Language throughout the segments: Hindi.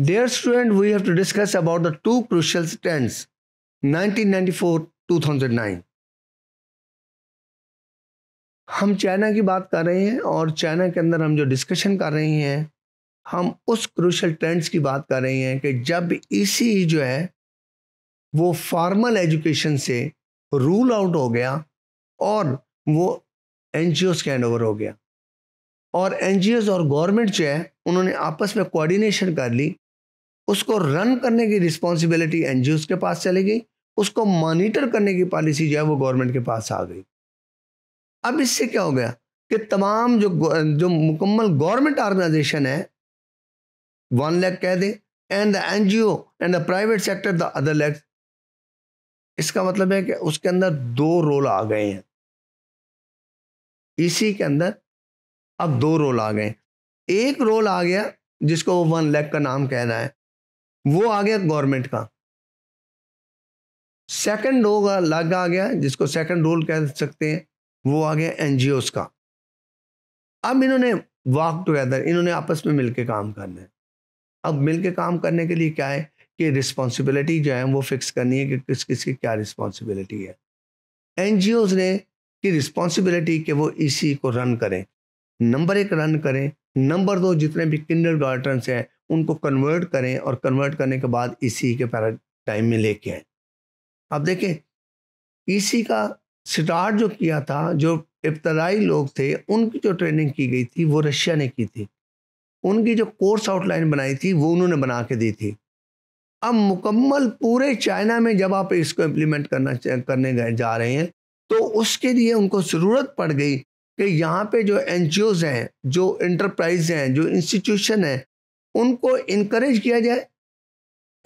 Dear student, we have to discuss about the two crucial trends 1994-2009. हम चाइना की बात कर रहे हैं और चाइना के अंदर हम जो डिस्कशन कर रहे हैं हम उस क्रूशल ट्रेंड्स की बात कर रहे हैं कि जब इसी जो है वो फॉर्मल एजुकेशन से रूल आउट हो गया और वो एन जी ओज ओवर हो गया और एन जी ओज और गवर्नमेंट जो है उन्होंने आपस में कोऑर्डिनेशन कर ली उसको रन करने की रिस्पॉन्सिबिलिटी एन के पास चली गई उसको मॉनिटर करने की पॉलिसी जो है वो गवर्नमेंट के पास आ गई अब इससे क्या हो गया कि तमाम जो जो मुकम्मल गवर्नमेंट ऑर्गेनाइजेशन है वन लैख कह दे and the N G O and the private sector the other leg इसका मतलब है कि उसके अंदर दो रोल आ गए हैं इसी के अंदर अब दो रोल आ गए एक रोल आ गया जिसको वो वन लैख का नाम कहना है वो आ गया गवर्नमेंट का सेकंड होगा लाग आ गया जिसको सेकंड रोल कह सकते हैं वो आ गया एन का अब इन्होंने वॉक टुगेदर इन्होंने आपस में मिलके काम करना है अब मिलके काम करने के लिए क्या है कि रिस्पॉन्सिबिलिटी जो है वो फिक्स करनी है कि किस किस की क्या रिस्पॉन्सिबिलिटी है एन ने की रिस्पॉन्सिबिलिटी कि वो इसी को रन करें नंबर एक रन करें नंबर दो जितने भी किंडर गार्डन्स हैं उनको कन्वर्ट करें और कन्वर्ट करने के बाद ईसी के टाइम में लेके आए अब देखें ईसी का स्टार्ट जो किया था जो इब्तदाई लोग थे उनकी जो ट्रेनिंग की गई थी वो रशिया ने की थी उनकी जो कोर्स आउटलाइन बनाई थी वो उन्होंने बना के दी थी अब मुकम्मल पूरे चाइना में जब आप इसको इम्प्लीमेंट करना करने गए जा रहे हैं तो उसके लिए उनको ज़रूरत पड़ गई कि यहाँ पे जो एन हैं जो इंटरप्राइज हैं जो इंस्टीट्यूशन हैं उनको इनक्रेज किया जाए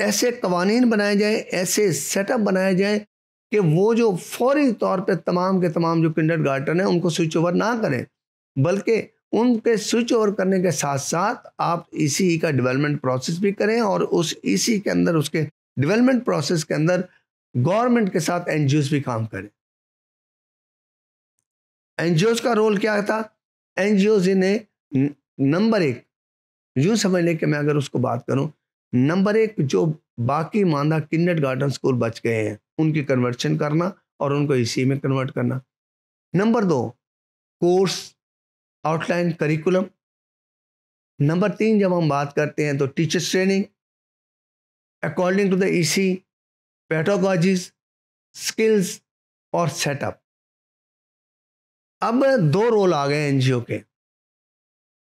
ऐसे कवानी बनाए जाए ऐसे सेटअप बनाए जाए कि वो जो फौरी तौर पर तमाम के तमाम जो किंडर गार्डन हैं उनको स्विच ओवर ना करें बल्कि उनके स्विच ओवर करने के साथ साथ आप ई का डेवलपमेंट प्रोसेस भी करें और उस ई के अंदर उसके डेवलपमेंट प्रोसेस के अंदर गवर्नमेंट के साथ एन भी काम करें एन का रोल क्या था एन ने नंबर एक यूं समझ लें कि मैं अगर उसको बात करूं नंबर एक जो बाकी मांदा किन्नट गार्डन स्कूल बच गए हैं उनकी कन्वर्शन करना और उनको इसी में कन्वर्ट करना नंबर दो कोर्स आउटलाइन करिकुलम नंबर तीन जब हम बात करते हैं तो teachers training according to the E C pedagogies skills और सेटअप अब दो रोल आ गए एनजीओ के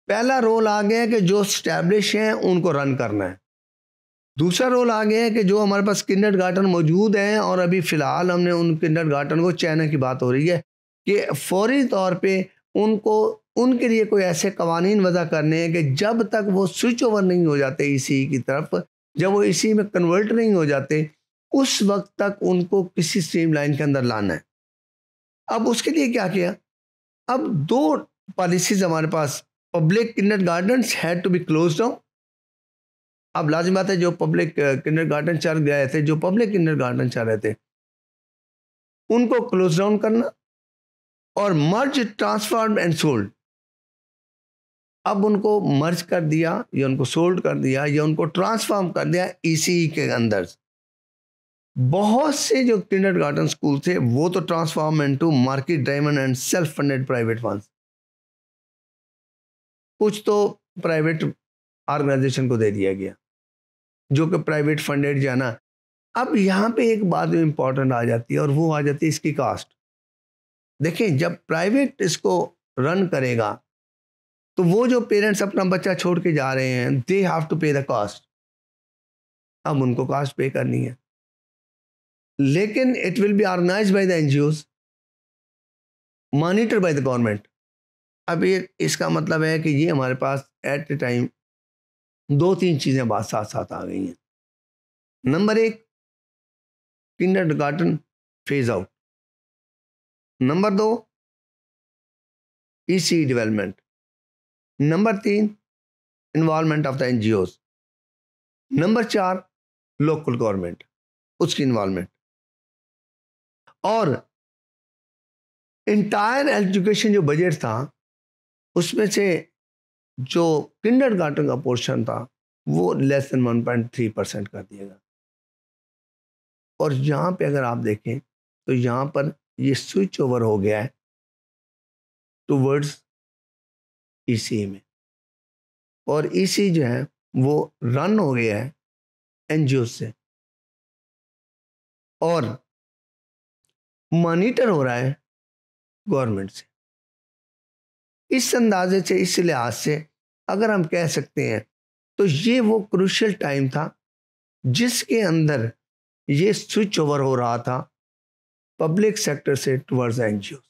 पहला रोल आ गया है कि जो स्टैब्लिश हैं उनको रन करना है दूसरा रोल आ गया है कि जो हमारे पास किन्नट गार्डन मौजूद हैं और अभी फ़िलहाल हमने उन किन्नट गार्डन को चाइना की बात हो रही है कि फौरी तौर पे उनको उनके लिए कोई ऐसे कवानीन वजह करने हैं कि जब तक वो स्विच ओवर नहीं हो जाते इसी की तरफ जब वो इसी में कन्वर्ट नहीं हो जाते उस वक्त तक उनको किसी स्ट्रीम लाइन के अंदर लाना है अब उसके लिए क्या किया अब दो पॉलिसीज़ हमारे पास public kindergartens had to be close down अब लाजिम बात है जो पब्लिक किन्नर गार्डन चल गए थे जो पब्लिक किन्नर गार्डन चल रहे थे उनको क्लोज डाउन करना और मर्ज ट्रांसफॉर्म एंड सोल्ड अब उनको मर्ज कर दिया या उनको सोल्ड कर दिया या उनको ट्रांसफॉर्म कर दिया इसी e e के अंदर बहुत से जो किंडर गार्डन स्कूल थे वो तो transform into market demand and self funded private funds कुछ तो प्राइवेट ऑर्गेनाइजेशन को दे दिया गया जो कि प्राइवेट फंडेड जाना अब यहाँ पे एक बात इम्पॉर्टेंट आ जाती है और वो आ जाती है इसकी कास्ट देखें जब प्राइवेट इसको रन करेगा तो वो जो पेरेंट्स अपना बच्चा छोड़ के जा रहे हैं they have to pay the cost अब उनको कास्ट पे करनी है लेकिन it will be organise by the N G Os monitor by the government अब ये इसका मतलब है कि ये हमारे पास एट ए टाइम दो तीन चीज़ें बात साथ साथ आ गई हैं नंबर एक kindergarten phase out number दो ई सी डिवेलपमेंट नंबर तीन involvement of the Os number चार लोकल गवर्नमेंट उसकी इन्वॉलमेंट और इंटायर एजुकेशन जो बजट था उसमें से जो किंडर गार्टन का पोर्शन था वो less than one point three percent कर दिएगा और यहाँ पे अगर आप देखें तो यहाँ पर ये स्विच ओवर हो गया है टू वर्ड्स ई में और ई e जो है वो रन हो गया है एन से और मॉनिटर हो रहा है गवर्नमेंट से इस अंदाजे से इस लिहाज से अगर हम कह सकते हैं तो ये वो क्रूशल टाइम था जिसके अंदर ये स्विच ओवर हो रहा था पब्लिक सेक्टर से टुवर्ड्स एन जी